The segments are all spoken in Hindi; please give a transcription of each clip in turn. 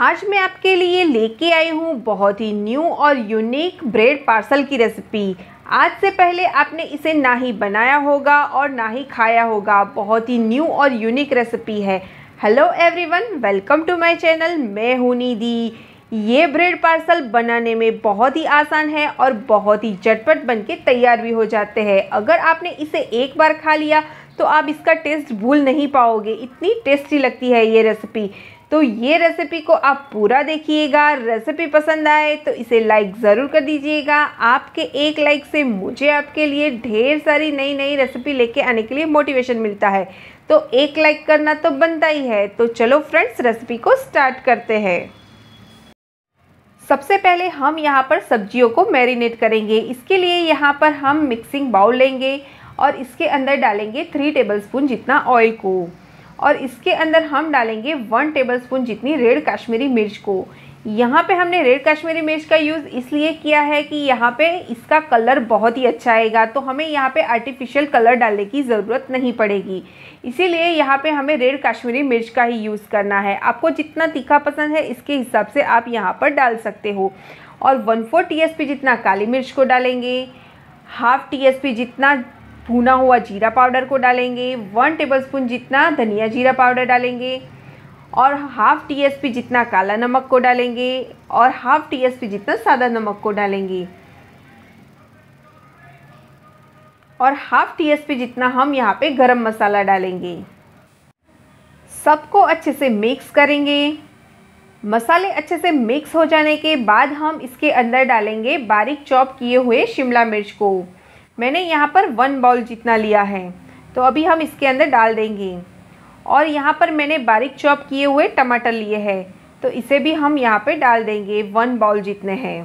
आज मैं आपके लिए लेके आई हूँ बहुत ही न्यू और यूनिक ब्रेड पार्सल की रेसिपी आज से पहले आपने इसे ना ही बनाया होगा और ना ही खाया होगा बहुत ही न्यू और यूनिक रेसिपी है hello everyone welcome to my channel मैं हूँ निधि ये ब्रेड पार्सल बनाने में बहुत ही आसान है और बहुत ही झटपट बन तैयार भी हो जाते हैं अगर आपने इसे एक बार खा लिया तो आप इसका टेस्ट भूल नहीं पाओगे इतनी टेस्टी लगती है ये रेसिपी तो ये रेसिपी को आप पूरा देखिएगा रेसिपी पसंद आए तो इसे लाइक ज़रूर कर दीजिएगा आपके एक लाइक से मुझे आपके लिए ढेर सारी नई नई रेसिपी लेके आने के लिए मोटिवेशन मिलता है तो एक लाइक करना तो बनता ही है तो चलो फ्रेंड्स रेसिपी को स्टार्ट करते हैं सबसे पहले हम यहाँ पर सब्जियों को मैरिनेट करेंगे इसके लिए यहाँ पर हम मिक्सिंग बाउल लेंगे और इसके अंदर डालेंगे थ्री टेबलस्पून जितना ऑयल को और इसके अंदर हम डालेंगे वन टेबलस्पून जितनी रेड कश्मीरी मिर्च को यहाँ पे हमने रेड कश्मीरी मिर्च का यूज़ इसलिए किया है कि यहाँ पे इसका कलर बहुत ही अच्छा आएगा तो हमें यहाँ पे आर्टिफिशियल कलर डालने की ज़रूरत नहीं पड़ेगी इसीलिए यहाँ पे हमें रेड कश्मीरी मिर्च का ही यूज़ करना है आपको जितना तीखा पसंद है इसके हिसाब से आप यहाँ पर डाल सकते हो और वन फोर टी जितना काली मिर्च को डालेंगे हाफ टी जितना भुना हुआ जीरा पाउडर को डालेंगे वन टेबलस्पून जितना धनिया जीरा पाउडर डालेंगे और हाफ टीएसपी जितना काला नमक को डालेंगे और हाफ टीएसपी जितना सादा नमक को डालेंगे और हाफ टीएसपी जितना हम यहाँ पे गरम मसाला डालेंगे सबको अच्छे से मिक्स करेंगे मसाले अच्छे से मिक्स हो जाने के बाद हम इसके अंदर डालेंगे बारीक चॉप किए हुए शिमला मिर्च को मैंने यहाँ पर वन बॉल जितना लिया है तो अभी हम इसके अंदर डाल देंगे और यहाँ पर मैंने बारीक चॉप किए हुए टमाटर लिए हैं तो इसे भी हम यहाँ पे डाल देंगे वन बाउल जितने हैं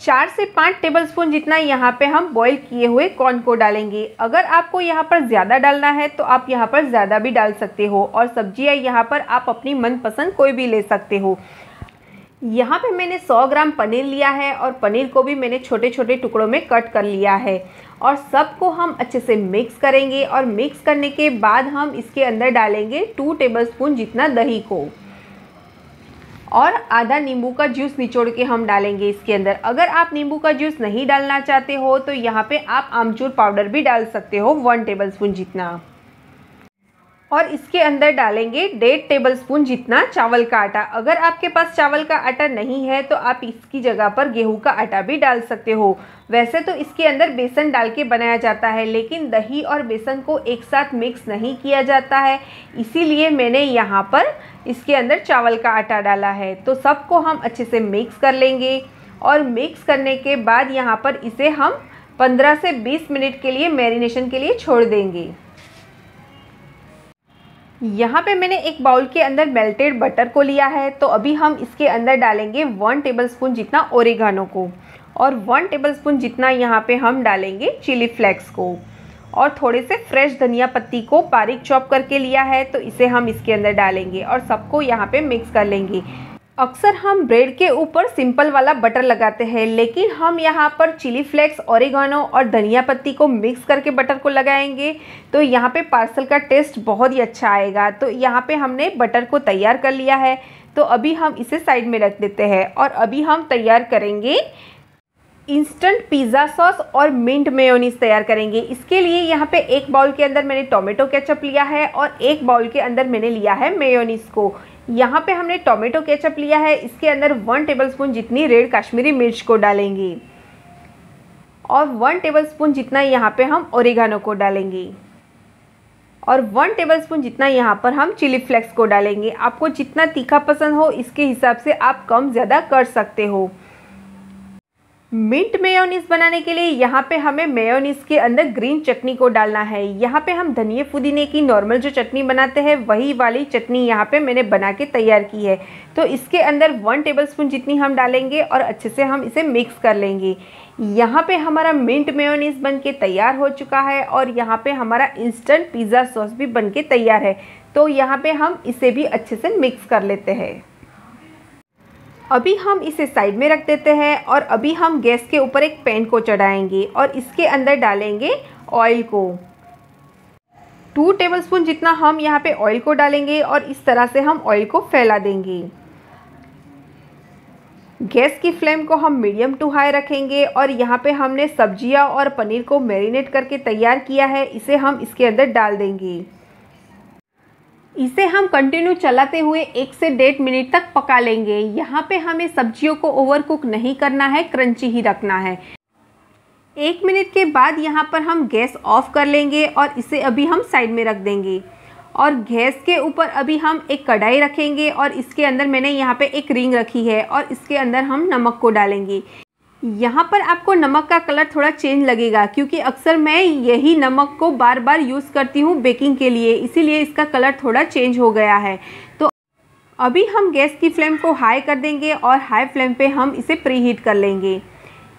चार से पाँच टेबलस्पून जितना यहाँ पे हम बॉईल किए हुए कॉर्न को डालेंगे अगर आपको यहाँ पर ज़्यादा डालना है तो आप यहाँ पर ज़्यादा भी डाल सकते हो और सब्जियाँ यहाँ पर आप अपनी मनपसंद कोई भी ले सकते हो यहाँ पे मैंने 100 ग्राम पनीर लिया है और पनीर को भी मैंने छोटे छोटे टुकड़ों में कट कर लिया है और सबको हम अच्छे से मिक्स करेंगे और मिक्स करने के बाद हम इसके अंदर डालेंगे टू टेबलस्पून जितना दही को और आधा नींबू का जूस निचोड़ के हम डालेंगे इसके अंदर अगर आप नींबू का जूस नहीं डालना चाहते हो तो यहाँ पे आप आमचूर पाउडर भी डाल सकते हो वन टेबल जितना और इसके अंदर डालेंगे डेढ़ टेबल स्पून जितना चावल का आटा अगर आपके पास चावल का आटा नहीं है तो आप इसकी जगह पर गेहूं का आटा भी डाल सकते हो वैसे तो इसके अंदर बेसन डाल के बनाया जाता है लेकिन दही और बेसन को एक साथ मिक्स नहीं किया जाता है इसीलिए मैंने यहाँ पर इसके अंदर चावल का आटा डाला है तो सबको हम अच्छे से मिक्स कर लेंगे और मिक्स करने के बाद यहाँ पर इसे हम 15 से 20 मिनट के लिए मैरिनेशन के लिए छोड़ देंगे यहाँ पे मैंने एक बाउल के अंदर मेल्टेड बटर को लिया है तो अभी हम इसके अंदर डालेंगे वन टेबलस्पून जितना ओरिगानो को और वन टेबलस्पून जितना यहाँ पे हम डालेंगे चिली फ्लेक्स को और थोड़े से फ्रेश धनिया पत्ती को बारीक चॉप करके लिया है तो इसे हम इसके अंदर डालेंगे और सबको यहाँ पे मिक्स कर लेंगे अक्सर हम ब्रेड के ऊपर सिंपल वाला बटर लगाते हैं लेकिन हम यहाँ पर चिली फ्लेक्स ओरिगानो और धनिया पत्ती को मिक्स करके बटर को लगाएंगे तो यहाँ पे पार्सल का टेस्ट बहुत ही अच्छा आएगा तो यहाँ पे हमने बटर को तैयार कर लिया है तो अभी हम इसे साइड में रख देते हैं और अभी हम तैयार करेंगे इंस्टेंट पिज़्ज़ा सॉस और मिंट मेयोनीस तैयार करेंगे इसके लिए यहाँ पे एक बाउल के अंदर मैंने टोमेटो केचप लिया है और एक बाउल के अंदर मैंने लिया है मेयोनीस को यहाँ पे हमने टोमेटो केचप लिया है इसके अंदर वन टेबलस्पून जितनी रेड कश्मीरी मिर्च को डालेंगे और वन टेबलस्पून जितना यहाँ पे हम ओरिगानो को डालेंगे और वन टेबलस्पून जितना यहाँ पर हम चिली फ्लेक्स को डालेंगे आपको जितना तीखा पसंद हो इसके हिसाब से आप कम ज़्यादा कर सकते हो मिंट मेयोनीस बनाने के लिए यहाँ पे हमें मेयोनीस के अंदर ग्रीन चटनी को डालना है यहाँ पे हम धनिए पुदीने की नॉर्मल जो चटनी बनाते हैं वही वाली चटनी यहाँ पे मैंने बना के तैयार की है तो इसके अंदर वन टेबलस्पून जितनी हम डालेंगे और अच्छे से हम इसे मिक्स कर लेंगे यहाँ पे हमारा मिंट मेयोनीस बन के तैयार हो चुका है और यहाँ पर हमारा इंस्टेंट पिज़्ज़ा सॉस भी बन के तैयार है तो यहाँ पर हम इसे भी अच्छे से मिक्स कर लेते हैं अभी हम इसे साइड में रख देते हैं और अभी हम गैस के ऊपर एक पैन को चढ़ाएंगे और इसके अंदर डालेंगे ऑयल को टू टेबलस्पून जितना हम यहाँ पे ऑयल को डालेंगे और इस तरह से हम ऑयल को फैला देंगे गैस की फ्लेम को हम मीडियम टू हाई रखेंगे और यहाँ पे हमने सब्जियाँ और पनीर को मैरिनेट करके तैयार किया है इसे हम इसके अंदर डाल देंगे इसे हम कंटिन्यू चलाते हुए एक से डेढ़ मिनट तक पका लेंगे यहाँ पे हमें सब्जियों को ओवर कुक नहीं करना है क्रंची ही रखना है एक मिनट के बाद यहाँ पर हम गैस ऑफ कर लेंगे और इसे अभी हम साइड में रख देंगे और गैस के ऊपर अभी हम एक कढ़ाई रखेंगे और इसके अंदर मैंने यहाँ पे एक रिंग रखी है और इसके अंदर हम नमक को डालेंगे यहाँ पर आपको नमक का कलर थोड़ा चेंज लगेगा क्योंकि अक्सर मैं यही नमक को बार बार यूज़ करती हूँ बेकिंग के लिए इसीलिए इसका कलर थोड़ा चेंज हो गया है तो अभी हम गैस की फ्लेम को हाई कर देंगे और हाई फ्लेम पे हम इसे प्री हीट कर लेंगे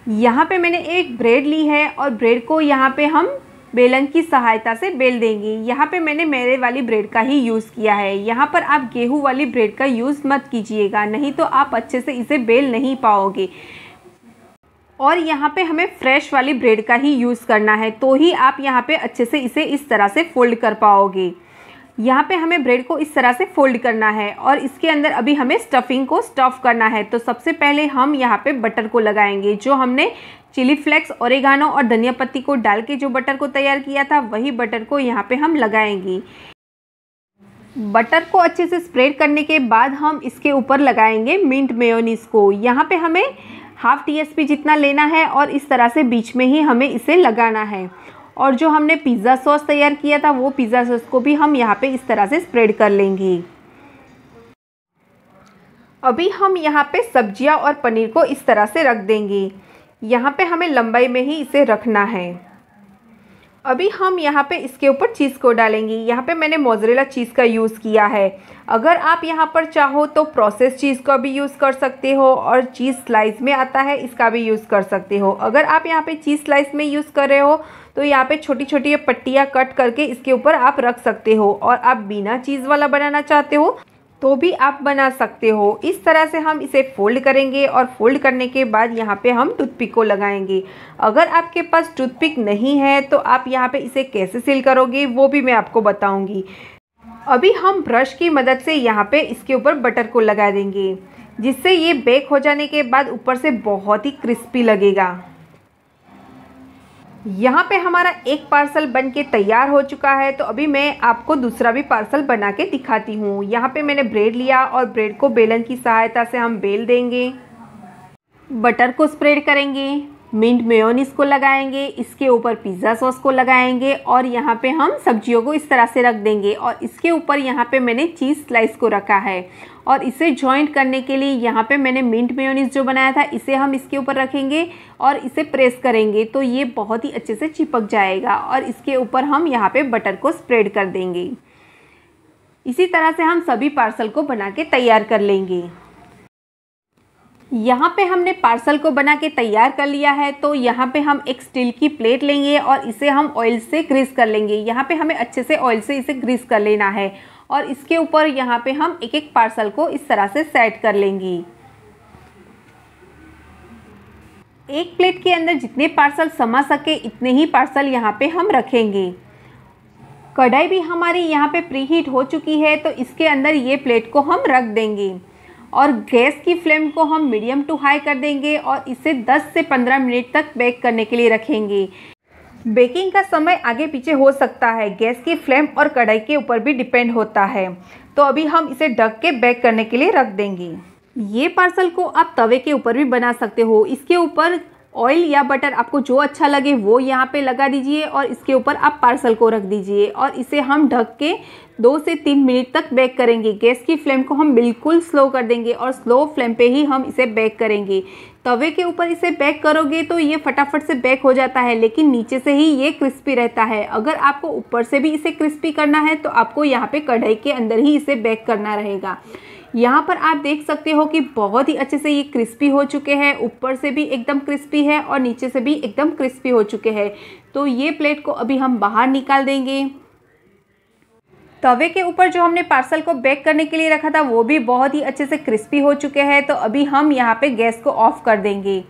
यहाँ पे मैंने एक ब्रेड ली है और ब्रेड को यहाँ पर हम बेलन की सहायता से बेल देंगे यहाँ पर मैंने मेरे वाली ब्रेड का ही यूज़ किया है यहाँ पर आप गेहूँ वाली ब्रेड का यूज़ मत कीजिएगा नहीं तो आप अच्छे से इसे बेल नहीं पाओगे और यहाँ पे हमें फ्रेश वाली ब्रेड का ही यूज़ करना है तो ही आप यहाँ पे अच्छे से इसे इस तरह से फोल्ड कर पाओगे यहाँ पे हमें ब्रेड को इस तरह से फोल्ड करना है और इसके अंदर अभी हमें स्टफिंग को स्टफ़ करना है तो सबसे पहले हम यहाँ पे बटर को लगाएंगे जो हमने चिली फ्लेक्स औरगानो और धनिया पत्ती को डाल के जो बटर को तैयार किया था वही बटर को यहाँ पर हम लगाएंगे बटर को अच्छे से स्प्रेड करने के बाद हम इसके ऊपर लगाएंगे मिंट मेयोनीस को यहाँ पे हमें हाफ टीएसपी जितना लेना है और इस तरह से बीच में ही हमें इसे लगाना है और जो हमने पिज़्ज़ा सॉस तैयार किया था वो पिज़्ज़ा सॉस को भी हम यहाँ पे इस तरह से स्प्रेड कर लेंगे अभी हम यहाँ पे सब्जियाँ और पनीर को इस तरह से रख देंगे यहाँ पे हमें लंबाई में ही इसे रखना है अभी हम यहाँ पे इसके ऊपर चीज़ को डालेंगे यहाँ पे मैंने मोजरेला चीज़ का यूज़ किया है अगर आप यहाँ पर चाहो तो प्रोसेस चीज़ का भी यूज़ कर सकते हो और चीज़ स्लाइस में आता है इसका भी यूज़ कर सकते हो अगर आप यहाँ पे चीज़ स्लाइस में यूज़ कर रहे हो तो यहाँ पे छोटी छोटी पट्टियाँ कट करके इसके ऊपर आप रख सकते हो और आप बिना चीज़ वाला बनाना चाहते हो तो भी आप बना सकते हो इस तरह से हम इसे फोल्ड करेंगे और फोल्ड करने के बाद यहाँ पे हम टूथपिक को लगाएंगे अगर आपके पास टूथपिक नहीं है तो आप यहाँ पे इसे कैसे सील करोगे वो भी मैं आपको बताऊँगी अभी हम ब्रश की मदद से यहाँ पे इसके ऊपर बटर को लगा देंगे जिससे ये बेक हो जाने के बाद ऊपर से बहुत ही क्रिस्पी लगेगा यहाँ पे हमारा एक पार्सल बन के तैयार हो चुका है तो अभी मैं आपको दूसरा भी पार्सल बना के दिखाती हूँ यहाँ पे मैंने ब्रेड लिया और ब्रेड को बेलन की सहायता से हम बेल देंगे बटर को स्प्रेड करेंगे मिंट मेयोनीस को लगाएंगे इसके ऊपर पिज़्ज़ा सॉस को लगाएंगे और यहाँ पे हम सब्जियों को इस तरह से रख देंगे और इसके ऊपर यहाँ पे मैंने चीज़ स्लाइस को रखा है और इसे जॉइंट करने के लिए यहाँ पे मैंने मिंट मेयोनीस जो बनाया था इसे हम इसके ऊपर रखेंगे और इसे प्रेस करेंगे तो ये बहुत ही अच्छे से चिपक जाएगा और इसके ऊपर हम यहाँ पर बटर को स्प्रेड कर देंगे इसी तरह से हम सभी पार्सल को बना के तैयार कर लेंगे यहाँ पे हमने पार्सल को बना के तैयार कर लिया है तो यहाँ पे हम एक स्टील की प्लेट लेंगे और इसे हम ऑयल से ग्रीस कर लेंगे यहाँ पे हमें अच्छे से ऑयल से इसे ग्रीस कर लेना है और इसके ऊपर यहाँ पे हम एक एक पार्सल को इस तरह से सेट कर लेंगे एक प्लेट के अंदर जितने पार्सल समा सके इतने ही पार्सल यहाँ पे हम रखेंगे कढ़ाई भी हमारी यहाँ पे प्री हीट हो चुकी है तो इसके अंदर ये प्लेट को हम रख देंगे और गैस की फ्लेम को हम मीडियम टू हाई कर देंगे और इसे 10 से 15 मिनट तक बेक करने के लिए रखेंगे बेकिंग का समय आगे पीछे हो सकता है गैस की फ्लेम और कढ़ाई के ऊपर भी डिपेंड होता है तो अभी हम इसे ढक के बेक करने के लिए रख देंगे ये पार्सल को आप तवे के ऊपर भी बना सकते हो इसके ऊपर ऑयल या बटर आपको जो अच्छा लगे वो यहाँ पे लगा दीजिए और इसके ऊपर आप पार्सल को रख दीजिए और इसे हम ढक के दो से तीन मिनट तक बेक करेंगे गैस की फ्लेम को हम बिल्कुल स्लो कर देंगे और स्लो फ्लेम पे ही हम इसे बेक करेंगे तवे के ऊपर इसे बेक करोगे तो ये फटाफट से बेक हो जाता है लेकिन नीचे से ही ये क्रिस्पी रहता है अगर आपको ऊपर से भी इसे क्रिस्पी करना है तो आपको यहाँ पर कढ़ाई के अंदर ही इसे बेक करना रहेगा यहाँ पर आप देख सकते हो कि बहुत ही अच्छे से ये क्रिस्पी हो चुके हैं ऊपर से भी एकदम क्रिस्पी है और नीचे से भी एकदम क्रिस्पी हो चुके हैं तो ये प्लेट को अभी हम बाहर निकाल देंगे तवे के ऊपर जो हमने पार्सल को बेक करने के लिए रखा था वो भी बहुत ही अच्छे से क्रिस्पी हो चुके हैं तो अभी हम यहाँ पे गैस को ऑफ कर देंगे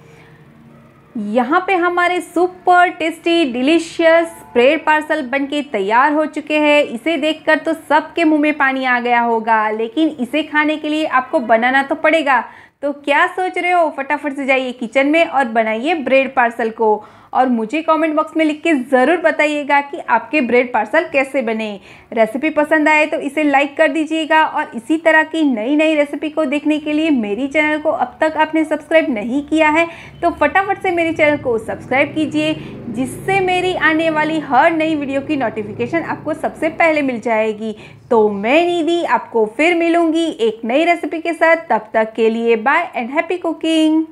यहाँ पे हमारे super tasty delicious bread parcel बनके तैयार हो चुके हैं इसे देखकर तो सबके मुंह में पानी आ गया होगा लेकिन इसे खाने के लिए आपको बनाना तो पड़ेगा तो क्या सोच रहे हो फटाफट से जाइए किचन में और बनाइए ब्रेड पार्सल को और मुझे कमेंट बॉक्स में लिख के ज़रूर बताइएगा कि आपके ब्रेड पार्सल कैसे बने रेसिपी पसंद आए तो इसे लाइक कर दीजिएगा और इसी तरह की नई नई रेसिपी को देखने के लिए मेरी चैनल को अब तक आपने सब्सक्राइब नहीं किया है तो फटाफट से मेरे चैनल को सब्सक्राइब कीजिए जिससे मेरी आने वाली हर नई वीडियो की नोटिफिकेशन आपको सबसे पहले मिल जाएगी तो मैं निधि आपको फिर मिलूंगी एक नई रेसिपी के साथ तब तक के लिए बाय एंड हैप्पी कुकिंग